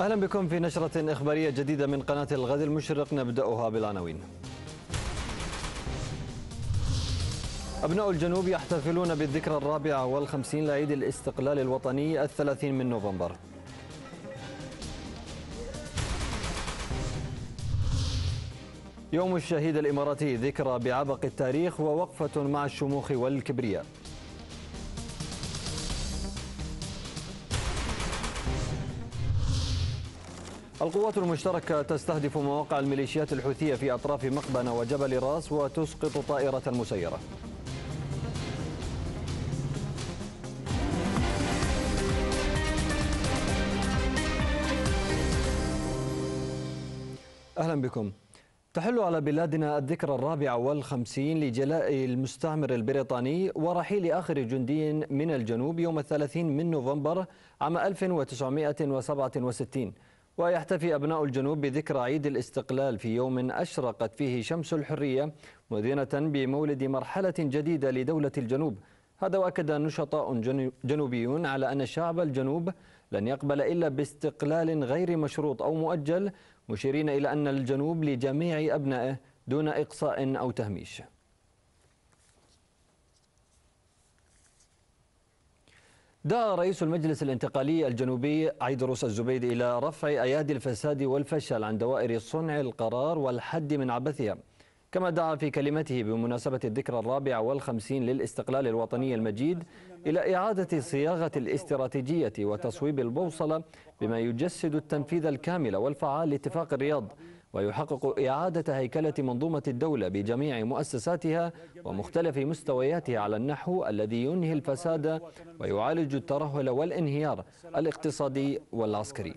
أهلا بكم في نشرة إخبارية جديدة من قناة الغد المشرق نبدأها بالعناوين أبناء الجنوب يحتفلون بالذكرى الرابعة والخمسين لعيد الاستقلال الوطني الثلاثين من نوفمبر يوم الشهيد الإماراتي ذكرى بعبق التاريخ ووقفة مع الشموخ والكبرياء القوات المشتركة تستهدف مواقع الميليشيات الحوثية في أطراف مقبنة وجبل راس وتسقط طائرة مسيرة أهلا بكم تحل على بلادنا الذكرى الرابعة والخمسين لجلاء المستعمر البريطاني ورحيل آخر جندي من الجنوب يوم الثلاثين من نوفمبر عام 1967 ويحتفي أبناء الجنوب بذكرى عيد الاستقلال في يوم أشرقت فيه شمس الحرية مدينة بمولد مرحلة جديدة لدولة الجنوب هذا وأكد نشطاء جنوبيون على أن شعب الجنوب لن يقبل إلا باستقلال غير مشروط أو مؤجل مشيرين إلى أن الجنوب لجميع أبنائه دون إقصاء أو تهميش دعا رئيس المجلس الانتقالي الجنوبي عيدروس الزبيد إلى رفع أيادي الفساد والفشل عن دوائر صنع القرار والحد من عبثها كما دعا في كلمته بمناسبة الذكرى الرابعة والخمسين للاستقلال الوطني المجيد إلى إعادة صياغة الاستراتيجية وتصويب البوصلة بما يجسد التنفيذ الكامل والفعال لاتفاق الرياض ويحقق إعادة هيكلة منظومة الدولة بجميع مؤسساتها ومختلف مستوياتها على النحو الذي ينهي الفساد ويعالج الترهل والانهيار الاقتصادي والعسكري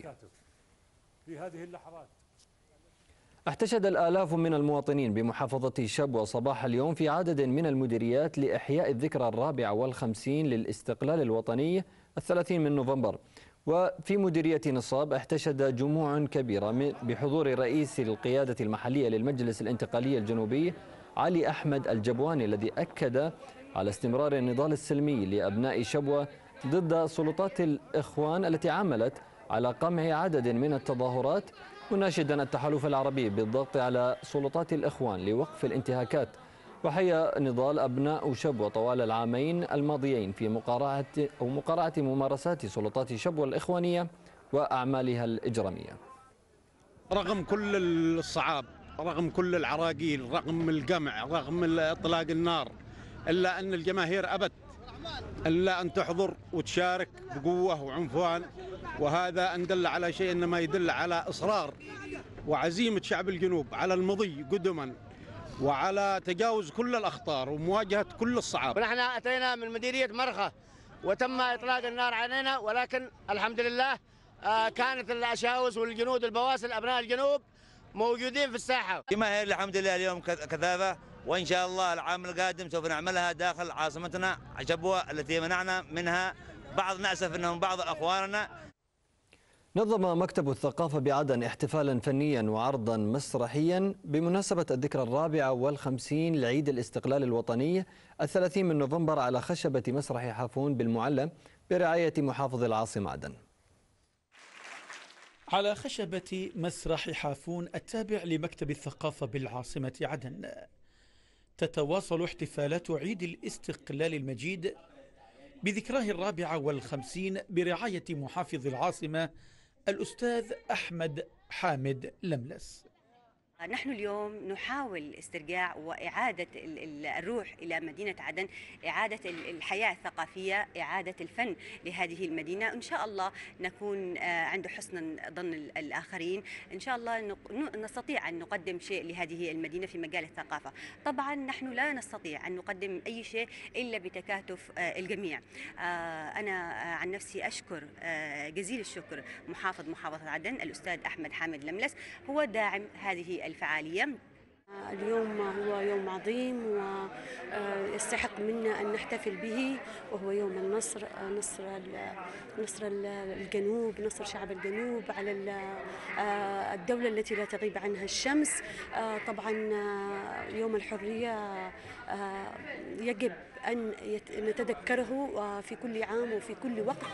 احتشد الآلاف من المواطنين بمحافظة شبوة صباح اليوم في عدد من المديريات لإحياء الذكرى الرابعة والخمسين للاستقلال الوطني الثلاثين من نوفمبر وفي مديرية نصاب احتشد جموع كبيرة بحضور رئيس القيادة المحلية للمجلس الانتقالي الجنوبي علي أحمد الجبواني الذي أكد على استمرار النضال السلمي لأبناء شبوة ضد سلطات الإخوان التي عملت على قمع عدد من التظاهرات مناشدا التحالف العربي بالضغط على سلطات الإخوان لوقف الانتهاكات وحيا نضال أبناء شبوة طوال العامين الماضيين في مقارعة أو مقارعة ممارسات سلطات شبوة الإخوانية وأعمالها الإجرامية رغم كل الصعاب رغم كل العراقيل رغم القمع رغم إطلاق النار إلا أن الجماهير أبت إلا أن تحضر وتشارك بقوة وعنفوان وهذا أن دل على شيء إنما يدل على إصرار وعزيمة شعب الجنوب على المضي قدما وعلى تجاوز كل الأخطار ومواجهة كل الصعاب ونحن أتينا من مديرية مرخة وتم إطلاق النار علينا ولكن الحمد لله آه، كانت الأشاوس والجنود البواسل أبناء الجنوب موجودين في الساحة كما هي الحمد لله اليوم كثافة وإن شاء الله العام القادم سوف نعملها داخل عاصمتنا عجبوه التي منعنا منها بعض نأسف أنهم بعض أخواننا نظم مكتب الثقافة بعدن احتفالا فنيا وعرضا مسرحيا بمناسبة الذكرى الرابعة والخمسين لعيد الاستقلال الوطني الثلاثين من نوفمبر على خشبة مسرح حافون بالمعلم برعاية محافظ العاصمة عدن على خشبة مسرح حافون التابع لمكتب الثقافة بالعاصمة عدن تتواصل احتفالات عيد الاستقلال المجيد بذكراه الرابعة والخمسين برعاية محافظ العاصمة الأستاذ أحمد حامد لملس نحن اليوم نحاول استرجاع وإعادة الروح إلى مدينة عدن إعادة الحياة الثقافية إعادة الفن لهذه المدينة إن شاء الله نكون آه، عند حسن ظن الآخرين إن شاء الله نستطيع أن نقدم شيء لهذه المدينة في مجال الثقافة طبعا نحن لا نستطيع أن نقدم أي شيء إلا بتكاتف آه، الجميع آه، أنا عن نفسي أشكر جزيل الشكر محافظ محافظة عدن الأستاذ أحمد حامد لملس هو داعم هذه الفعالية اليوم هو يوم عظيم ويستحق منا أن نحتفل به وهو يوم النصر نصر نصر الجنوب نصر شعب الجنوب على الدولة التي لا تغيب عنها الشمس طبعا يوم الحرية يجب أن نتذكره في كل عام وفي كل وقت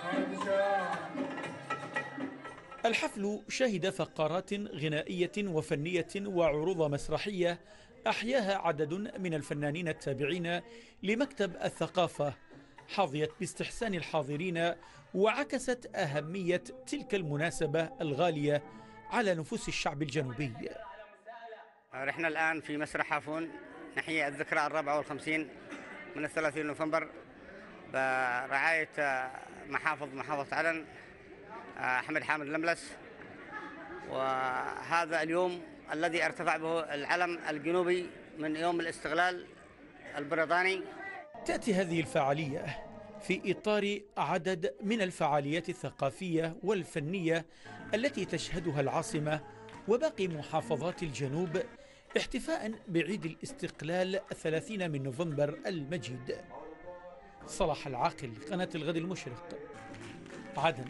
الحفل شهد فقرات غنائية وفنية وعروض مسرحية أحياها عدد من الفنانين التابعين لمكتب الثقافة حظيت باستحسان الحاضرين وعكست أهمية تلك المناسبة الغالية على نفوس الشعب الجنوبي رحنا آه، الآن في مسرح حافون نحيي الذكرى الرابعة والخمسين من الثلاثين نوفمبر برعاية آه، محافظ محافظة علن أحمد حامد لملس وهذا اليوم الذي ارتفع به العلم الجنوبي من يوم الاستغلال البريطاني تأتي هذه الفعالية في إطار عدد من الفعاليات الثقافية والفنية التي تشهدها العاصمة وباقي محافظات الجنوب احتفاء بعيد الاستقلال 30 من نوفمبر المجيد صلاح العاقل قناة الغد المشرق عدن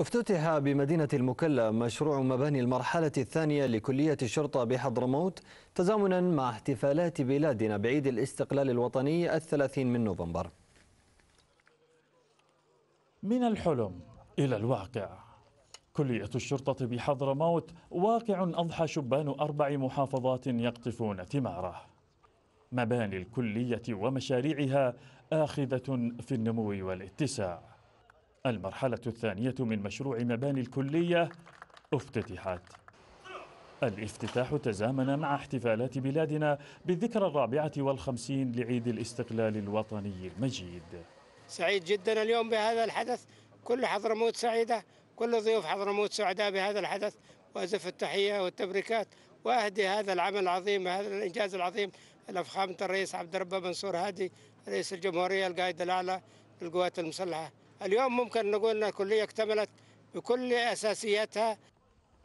افتتح بمدينة المكلا مشروع مباني المرحلة الثانية لكلية الشرطة بحضرموت تزامنا مع احتفالات بلادنا بعيد الاستقلال الوطني الثلاثين من نوفمبر من الحلم إلى الواقع كلية الشرطة بحضرموت واقع أضحى شبان أربع محافظات يقطفون ثماره مباني الكلية ومشاريعها آخذة في النمو والاتساع المرحلة الثانية من مشروع مباني الكلية افتتحت الافتتاح تزامن مع احتفالات بلادنا بالذكرى الرابعة والخمسين لعيد الاستقلال الوطني المجيد سعيد جدا اليوم بهذا الحدث كل حضرموت سعيدة كل ضيوف حضرموت سعداء بهذا الحدث وأزف التحية والتبريكات وأهدي هذا العمل العظيم هذا الإنجاز العظيم لفخامة الرئيس عبد ربه منصور هادي رئيس الجمهورية القائد الأعلى للقوات المسلحة اليوم ممكن نقول أن الكلية اكتملت بكل أساسياتها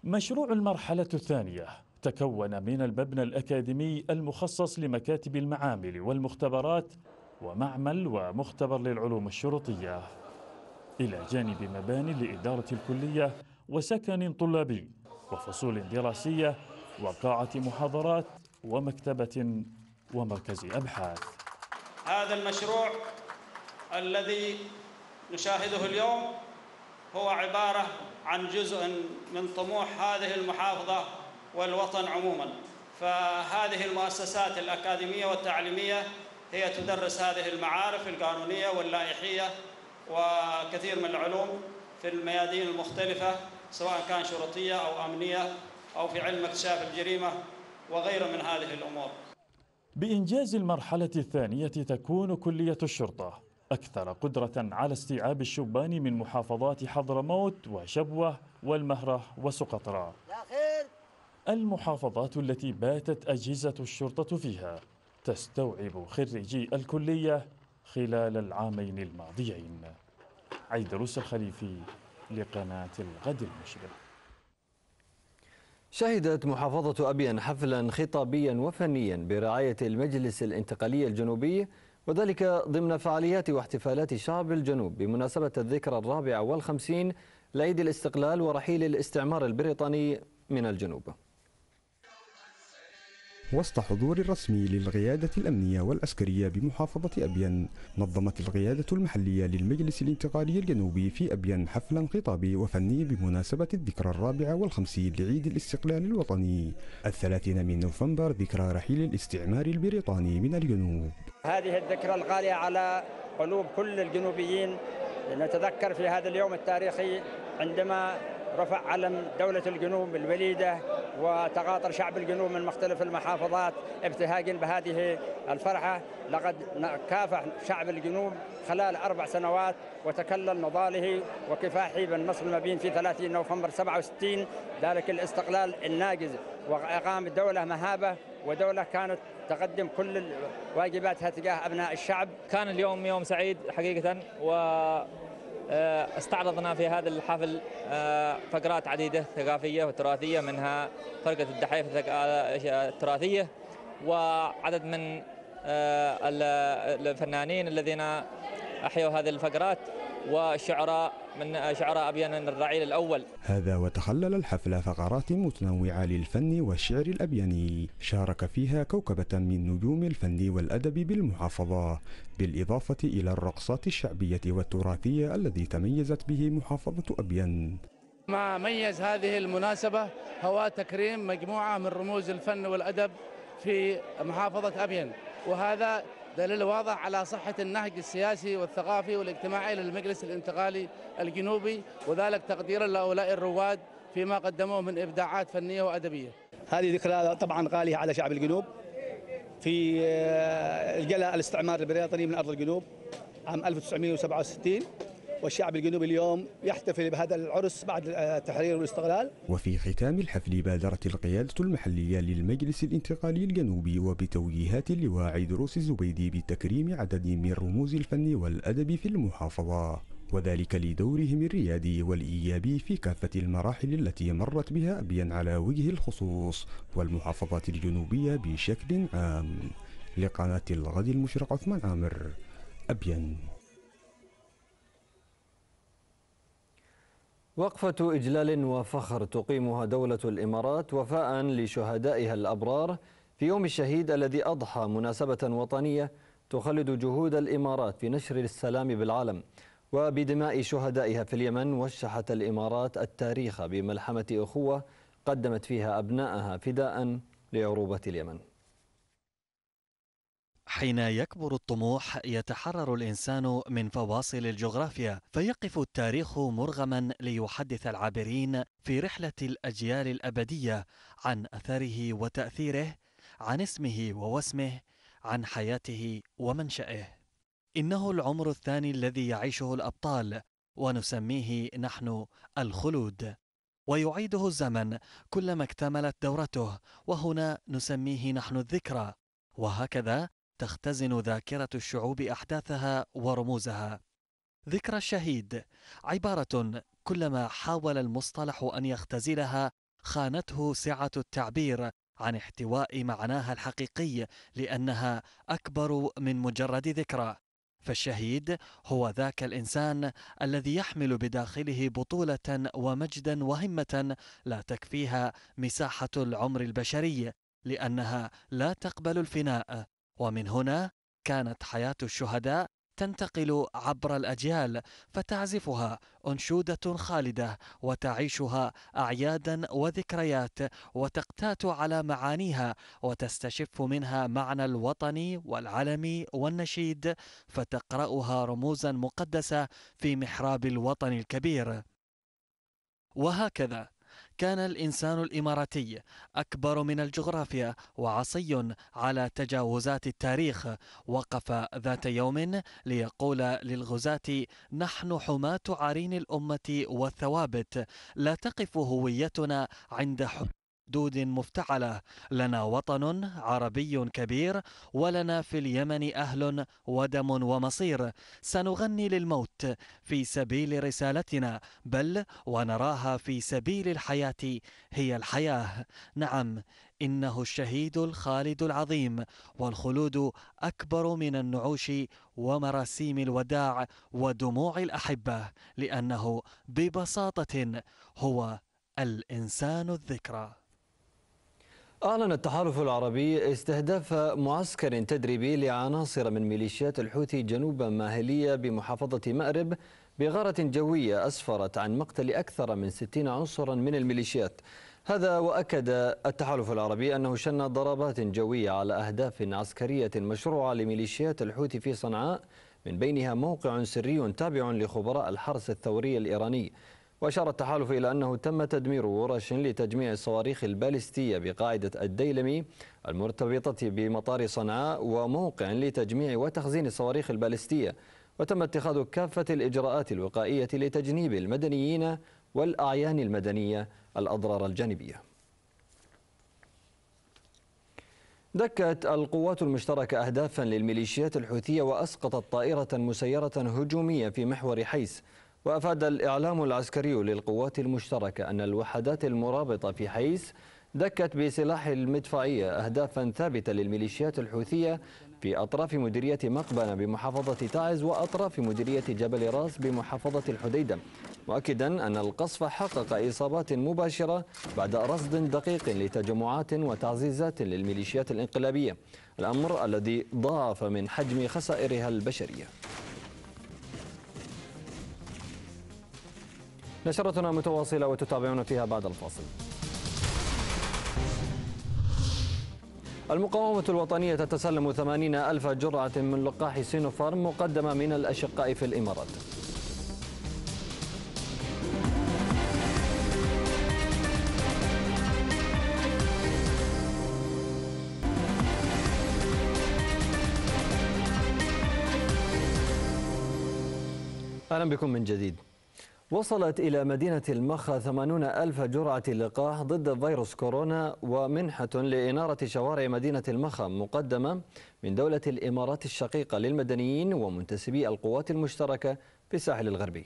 مشروع المرحلة الثانية تكون من المبنى الأكاديمي المخصص لمكاتب المعامل والمختبرات ومعمل ومختبر للعلوم الشرطية إلى جانب مباني لإدارة الكلية وسكن طلابي وفصول دراسية وقاعة محاضرات ومكتبة ومركز أبحاث هذا المشروع الذي نشاهده اليوم هو عبارة عن جزء من طموح هذه المحافظة والوطن عموما فهذه المؤسسات الأكاديمية والتعليمية هي تدرس هذه المعارف القانونية واللائحية وكثير من العلوم في الميادين المختلفة سواء كان شرطية أو أمنية أو في علم اكتشاف الجريمة وغيره من هذه الأمور بإنجاز المرحلة الثانية تكون كلية الشرطة أكثر قدرة على استيعاب الشبان من محافظات حضرموت وشبوة والمهرة وسقطرى المحافظات التي باتت أجهزة الشرطة فيها تستوعب خريجي الكلية خلال العامين الماضيين عيدروس الخليفي لقناة الغد المشرق شهدت محافظة أبيان حفلا خطابيا وفنيا برعاية المجلس الانتقالي الجنوبي وذلك ضمن فعاليات واحتفالات شعب الجنوب بمناسبة الذكرى الرابعة والخمسين لعيد الاستقلال ورحيل الاستعمار البريطاني من الجنوب وسط حضور رسمي للقيادة الأمنية والعسكرية بمحافظة أبين نظمت القيادة المحلية للمجلس الانتقالي الجنوبي في أبين حفلا خطابي وفني بمناسبة الذكرى الرابعة والخمسين لعيد الاستقلال الوطني الثلاثين من نوفمبر ذكرى رحيل الاستعمار البريطاني من الجنوب هذه الذكرى الغالية على قلوب كل الجنوبيين نتذكر في هذا اليوم التاريخي عندما رفع علم دولة الجنوب الوليدة وتغاطر شعب الجنوب من مختلف المحافظات ابتهاجا بهذه الفرحة لقد كافح شعب الجنوب خلال أربع سنوات وتكلل نضاله وكفاحه بالنصر المبين في 30 نوفمبر 67 ذلك الاستقلال الناجز وإقام الدولة مهابة ودولة كانت تقدم كل واجباتها تجاه أبناء الشعب كان اليوم يوم سعيد حقيقة و آه، استعرضنا في هذا الحفل آه، فقرات عديدة ثقافية وتراثية منها فرقة الدحيف آه، التراثية وعدد من الفنانين الذين أحيوا هذه الفقرات وشعراء من شعراء أبيان الرعيل الأول هذا وتخلل الحفل فقرات متنوعة للفن والشعر الأبياني شارك فيها كوكبة من نجوم الفن والأدب بالمحافظة بالإضافة إلى الرقصات الشعبية والتراثية الذي تميزت به محافظة أبيان ما ميز هذه المناسبة هو تكريم مجموعة من رموز الفن والأدب في محافظة أبين وهذا دليل واضح على صحة النهج السياسي والثقافي والاجتماعي للمجلس الانتقالي الجنوبي وذلك تقديرا لهؤلاء الرواد فيما قدموه من إبداعات فنية وأدبية هذه ذكرى طبعا غالية على شعب الجنوب في آه، الجلاء الاستعمار البريطاني من أرض الجنوب عام 1967 والشعب الجنوبي اليوم يحتفل بهذا العرس بعد التحرير والاستقلال وفي ختام الحفل بادرت القيادة المحلية للمجلس الانتقالي الجنوبي وبتوجيهات لواعي دروس الزبيدي بتكريم عدد من رموز الفن والأدب في المحافظة وذلك لدورهم الريادي والإيجابي في كافة المراحل التي مرت بها أبيا على وجه الخصوص والمحافظات الجنوبية بشكل عام لقناة الغد المشرق عثمان عامر أبيان وقفة إجلال وفخر تقيمها دولة الإمارات وفاء لشهدائها الأبرار في يوم الشهيد الذي أضحى مناسبة وطنية تخلد جهود الإمارات في نشر السلام بالعالم وبدماء شهدائها في اليمن وشحت الإمارات التاريخ بملحمة أخوة قدمت فيها أبنائها فداء لعروبة اليمن حين يكبر الطموح يتحرر الانسان من فواصل الجغرافيا فيقف التاريخ مرغما ليحدث العابرين في رحله الاجيال الابديه عن اثره وتاثيره عن اسمه ووسمه عن حياته ومنشاه انه العمر الثاني الذي يعيشه الابطال ونسميه نحن الخلود ويعيده الزمن كلما اكتملت دورته وهنا نسميه نحن الذكرى وهكذا تختزن ذاكرة الشعوب أحداثها ورموزها. ذكرى الشهيد عبارة كلما حاول المصطلح أن يختزلها خانته سعة التعبير عن احتواء معناها الحقيقي لأنها أكبر من مجرد ذكرى. فالشهيد هو ذاك الانسان الذي يحمل بداخله بطوله ومجدا وهمه لا تكفيها مساحه العمر البشري لانها لا تقبل الفناء ومن هنا كانت حياة الشهداء تنتقل عبر الأجيال فتعزفها أنشودة خالدة وتعيشها أعيادا وذكريات وتقتات على معانيها وتستشف منها معنى الوطني والعلمي والنشيد فتقرأها رموزا مقدسة في محراب الوطن الكبير وهكذا كان الإنسان الإماراتي أكبر من الجغرافيا وعصي على تجاوزات التاريخ وقف ذات يوم ليقول للغزاة نحن حماة عرين الأمة والثوابت لا تقف هويتنا عند حدود دود مفتعلة لنا وطن عربي كبير ولنا في اليمن أهل ودم ومصير سنغني للموت في سبيل رسالتنا بل ونراها في سبيل الحياة هي الحياة نعم إنه الشهيد الخالد العظيم والخلود أكبر من النعوش ومراسيم الوداع ودموع الأحبة لأنه ببساطة هو الإنسان الذكرى أعلن التحالف العربي استهداف معسكر تدريبي لعناصر من ميليشيات الحوثي جنوب ماهلية بمحافظة مأرب بغارة جوية أسفرت عن مقتل أكثر من 60 عنصرا من الميليشيات هذا وأكد التحالف العربي أنه شن ضربات جوية على أهداف عسكرية مشروعة لميليشيات الحوثي في صنعاء من بينها موقع سري تابع لخبراء الحرس الثوري الإيراني وأشار التحالف إلى أنه تم تدمير ورش لتجميع الصواريخ البالستية بقاعدة الديلمي المرتبطة بمطار صنعاء وموقع لتجميع وتخزين الصواريخ البالستية وتم اتخاذ كافة الإجراءات الوقائية لتجنيب المدنيين والأعيان المدنية الأضرار الجانبية دكت القوات المشتركة أهدافا للميليشيات الحوثية وأسقطت طائرة مسيرة هجومية في محور حيس وأفاد الإعلام العسكري للقوات المشتركة أن الوحدات المرابطة في حيس دكت بسلاح المدفعية أهدافا ثابتة للميليشيات الحوثية في أطراف مديرية مقبنة بمحافظة تعز وأطراف مديرية جبل راس بمحافظة الحديدة مؤكدا أن القصف حقق إصابات مباشرة بعد رصد دقيق لتجمعات وتعزيزات للميليشيات الانقلابية الأمر الذي ضاعف من حجم خسائرها البشرية نشرتنا متواصلة وتتابعون فيها بعد الفاصل المقاومة الوطنية تتسلم 80 ألف جرعة من لقاح سينوفارم مقدمة من الأشقاء في الإمارات أهلا بكم من جديد وصلت إلى مدينة المخا 80 ألف جرعة لقاح ضد فيروس كورونا ومنحة لإنارة شوارع مدينة المخا مقدمة من دولة الإمارات الشقيقة للمدنيين ومنتسبي القوات المشتركة في الساحل الغربي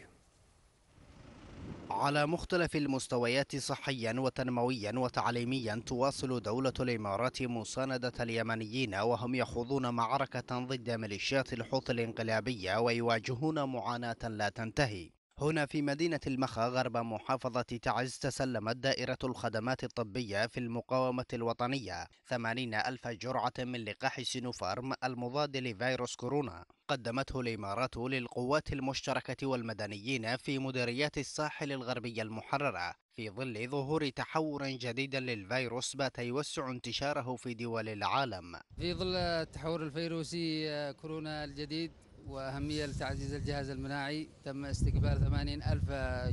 على مختلف المستويات صحيا وتنمويا وتعليميا تواصل دولة الإمارات مساندة اليمنيين وهم يخوضون معركة ضد ميليشيات الحوث الانقلابية ويواجهون معاناة لا تنتهي هنا في مدينة المخا غرب محافظة تعز تسلمت دائرة الخدمات الطبية في المقاومة الوطنية 80 ألف جرعة من لقاح سينوفارم المضاد لفيروس كورونا قدمته الإمارات للقوات المشتركة والمدنيين في مديريات الساحل الغربي المحررة في ظل ظهور تحور جديد للفيروس بات يوسع انتشاره في دول العالم في ظل التحور الفيروسي آه، كورونا الجديد وأهمية لتعزيز الجهاز المناعي تم استقبال 80 ألف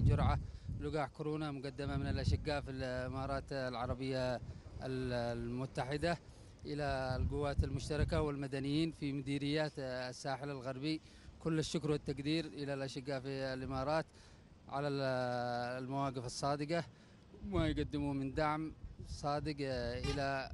جرعة لقاح كورونا مقدمة من الأشقاء في الإمارات العربية المتحدة إلى القوات المشتركة والمدنيين في مديريات الساحل الغربي كل الشكر والتقدير إلى الأشقاء في الإمارات على المواقف الصادقة وما يقدموا من دعم صادق إلى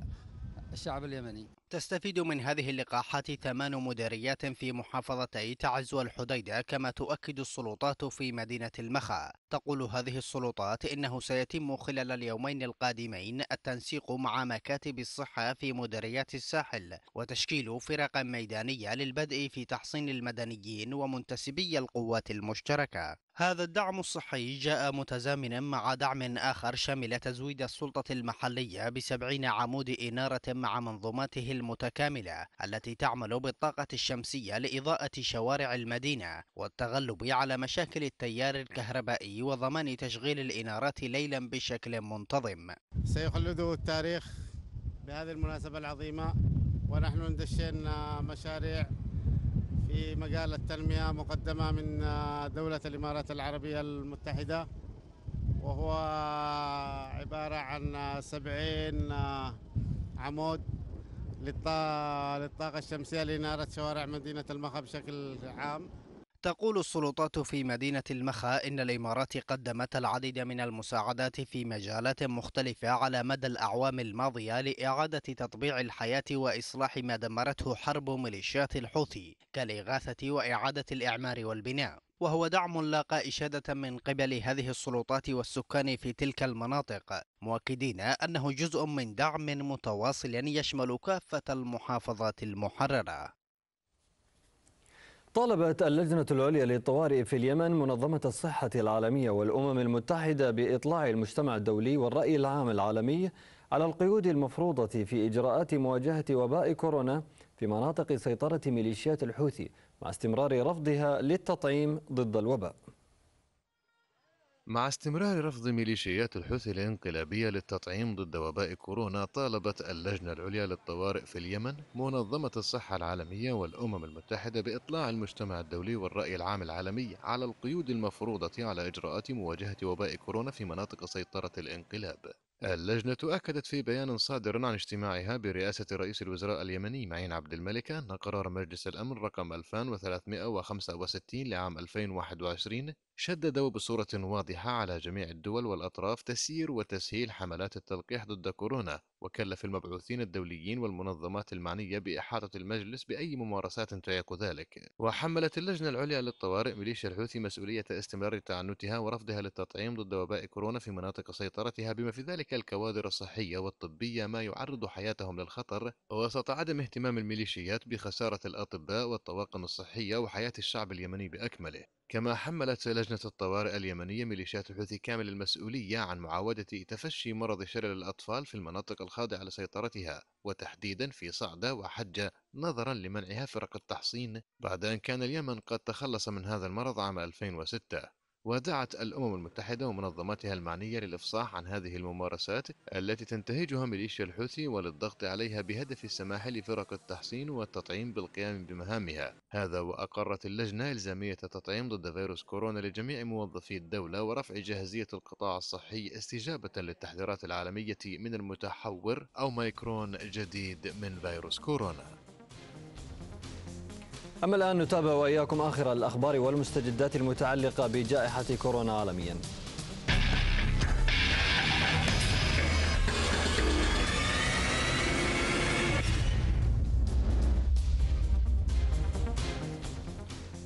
الشعب اليمني تستفيد من هذه اللقاحات ثمان مديريات في محافظتي تعز والحديدة كما تؤكد السلطات في مدينة المخا تقول هذه السلطات إنه سيتم خلال اليومين القادمين التنسيق مع مكاتب الصحة في مديريات الساحل وتشكيل فرق ميدانية للبدء في تحصين المدنيين ومنتسبي القوات المشتركة هذا الدعم الصحي جاء متزامنا مع دعم آخر شمل تزويد السلطة المحلية بسبعين عمود إنارة مع منظوماته المتكاملة التي تعمل بالطاقة الشمسية لإضاءة شوارع المدينة والتغلب على مشاكل التيار الكهربائي وضمان تشغيل الإنارات ليلا بشكل منتظم سيخلد التاريخ بهذه المناسبة العظيمة ونحن ندشنا مشاريع في مجال التنمية مقدمة من دولة الإمارات العربية المتحدة وهو عبارة عن سبعين عمود للطاقة الشمسية لإنارة شوارع مدينة المخا بشكل عام تقول السلطات في مدينة المخا إن الإمارات قدمت العديد من المساعدات في مجالات مختلفة على مدى الأعوام الماضية لإعادة تطبيع الحياة وإصلاح ما دمرته حرب ميليشيات الحوثي كالإغاثة وإعادة الإعمار والبناء وهو دعم لاقى إشادة من قبل هذه السلطات والسكان في تلك المناطق مؤكدين أنه جزء من دعم متواصل يشمل كافة المحافظات المحررة طالبت اللجنة العليا للطوارئ في اليمن منظمة الصحة العالمية والأمم المتحدة بإطلاع المجتمع الدولي والرأي العام العالمي على القيود المفروضة في إجراءات مواجهة وباء كورونا في مناطق سيطرة ميليشيات الحوثي مع استمرار رفضها للتطعيم ضد الوباء مع استمرار رفض ميليشيات الحوثي الانقلابية للتطعيم ضد وباء كورونا طالبت اللجنة العليا للطوارئ في اليمن منظمة الصحة العالمية والأمم المتحدة بإطلاع المجتمع الدولي والرأي العام العالمي على القيود المفروضة على إجراءات مواجهة وباء كورونا في مناطق سيطرة الانقلاب اللجنة أكدت في بيان صادر عن اجتماعها برئاسة رئيس الوزراء اليمني معين عبد الملك أن قرار مجلس الأمن رقم 2365 لعام 2021 شدد بصورة واضحة على جميع الدول والأطراف تسيير وتسهيل حملات التلقيح ضد كورونا وكلف المبعوثين الدوليين والمنظمات المعنية بإحاطة المجلس بأي ممارسات تعيق ذلك وحملت اللجنة العليا للطوارئ ميليشيا الحوثي مسؤولية استمرار تعنتها ورفضها للتطعيم ضد وباء كورونا في مناطق سيطرتها بما في ذلك الكوادر الصحية والطبية ما يعرض حياتهم للخطر وسط عدم اهتمام الميليشيات بخسارة الأطباء والطواقم الصحية وحياة الشعب اليمني بأكمله كما حملت لجنة الطوارئ اليمنية ميليشيات الحوثي كامل المسؤولية عن معاودة تفشي مرض شلل الأطفال في المناطق الخاضعة لسيطرتها وتحديدا في صعدة وحجة نظرا لمنعها فرق التحصين بعد أن كان اليمن قد تخلص من هذا المرض عام 2006 ودعت الأمم المتحدة ومنظماتها المعنية للإفصاح عن هذه الممارسات التي تنتهجها ميليشيا الحوثي وللضغط عليها بهدف السماح لفرق التحصين والتطعيم بالقيام بمهامها هذا وأقرت اللجنة إلزامية التطعيم ضد فيروس كورونا لجميع موظفي الدولة ورفع جاهزية القطاع الصحي استجابة للتحذيرات العالمية من المتحور أو مايكرون جديد من فيروس كورونا أما الآن نتابع وإياكم آخر الأخبار والمستجدات المتعلقة بجائحة كورونا عالميا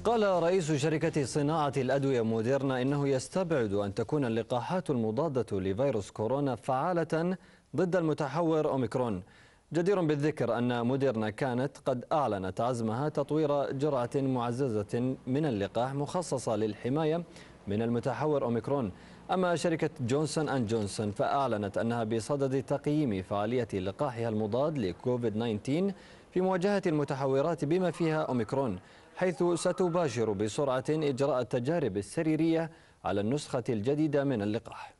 قال رئيس شركة صناعة الأدوية موديرنا إنه يستبعد أن تكون اللقاحات المضادة لفيروس كورونا فعالة ضد المتحور أوميكرون جدير بالذكر أن مديرنا كانت قد أعلنت عزمها تطوير جرعة معززة من اللقاح مخصصة للحماية من المتحور أوميكرون أما شركة جونسون أند جونسون فأعلنت أنها بصدد تقييم فعالية لقاحها المضاد لكوفيد 19 في مواجهة المتحورات بما فيها أوميكرون حيث ستباشر بسرعة إجراء التجارب السريرية على النسخة الجديدة من اللقاح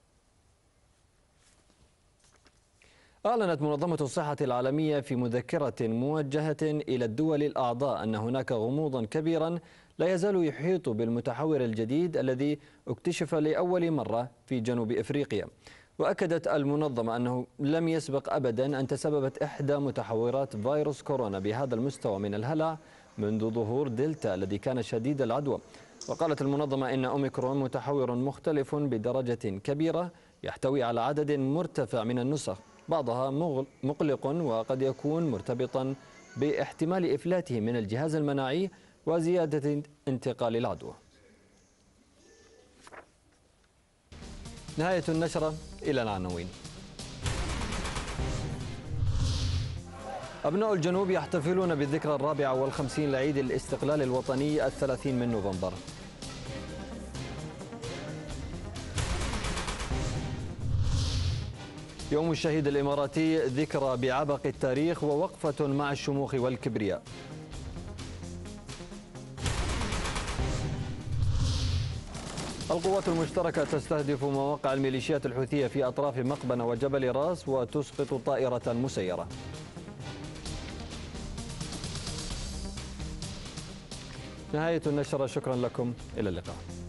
أعلنت منظمة الصحة العالمية في مذكرة موجهة إلى الدول الأعضاء أن هناك غموضا كبيرا لا يزال يحيط بالمتحور الجديد الذي اكتشف لأول مرة في جنوب إفريقيا وأكدت المنظمة أنه لم يسبق أبدا أن تسببت إحدى متحورات فيروس كورونا بهذا المستوى من الهلع منذ ظهور دلتا الذي كان شديد العدوى وقالت المنظمة إن أوميكرون متحور مختلف بدرجة كبيرة يحتوي على عدد مرتفع من النسخ بعضها مقلق وقد يكون مرتبطا باحتمال إفلاته من الجهاز المناعي وزيادة انتقال العدوى نهاية النشرة إلى العناوين أبناء الجنوب يحتفلون بالذكرى الرابعة والخمسين لعيد الاستقلال الوطني الثلاثين من نوفمبر يوم الشهيد الإماراتي ذكرى بعبق التاريخ ووقفة مع الشموخ والكبرياء القوات المشتركة تستهدف مواقع الميليشيات الحوثية في أطراف مقبنة وجبل راس وتسقط طائرة مسيرة نهاية النشرة شكرا لكم إلى اللقاء